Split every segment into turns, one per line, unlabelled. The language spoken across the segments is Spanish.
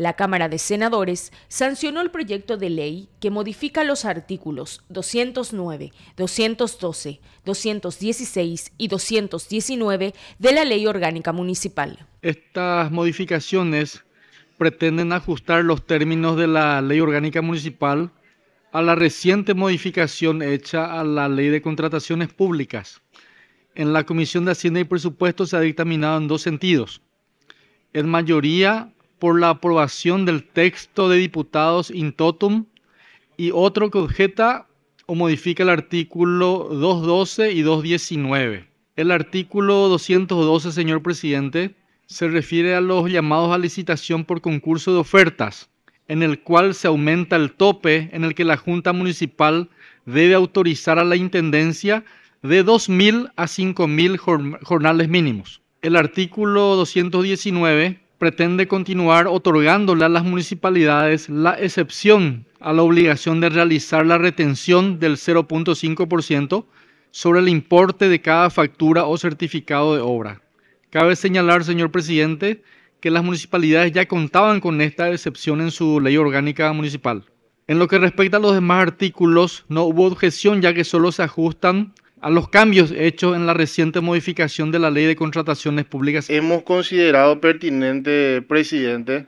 La Cámara de Senadores sancionó el proyecto de ley que modifica los artículos 209, 212, 216 y 219 de la Ley Orgánica Municipal.
Estas modificaciones pretenden ajustar los términos de la Ley Orgánica Municipal a la reciente modificación hecha a la Ley de Contrataciones Públicas. En la Comisión de Hacienda y Presupuestos se ha dictaminado en dos sentidos. En mayoría por la aprobación del texto de diputados in totum y otro que objeta o modifica el artículo 212 y 219. El artículo 212, señor presidente, se refiere a los llamados a licitación por concurso de ofertas, en el cual se aumenta el tope en el que la Junta Municipal debe autorizar a la Intendencia de 2.000 a 5.000 jornales mínimos. El artículo 219 pretende continuar otorgándole a las municipalidades la excepción a la obligación de realizar la retención del 0.5% sobre el importe de cada factura o certificado de obra. Cabe señalar, señor presidente, que las municipalidades ya contaban con esta excepción en su ley orgánica municipal. En lo que respecta a los demás artículos, no hubo objeción ya que solo se ajustan a los cambios hechos en la reciente modificación de la Ley de Contrataciones
Públicas. Hemos considerado pertinente, presidente,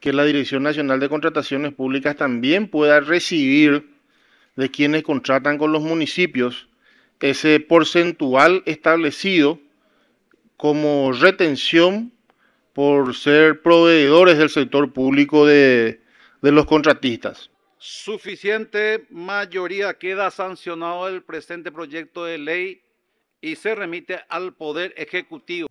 que la Dirección Nacional de Contrataciones Públicas también pueda recibir de quienes contratan con los municipios ese porcentual establecido como retención por ser proveedores del sector público de, los contratistas
suficiente mayoría queda sancionado el presente proyecto de ley y se remite al Poder Ejecutivo.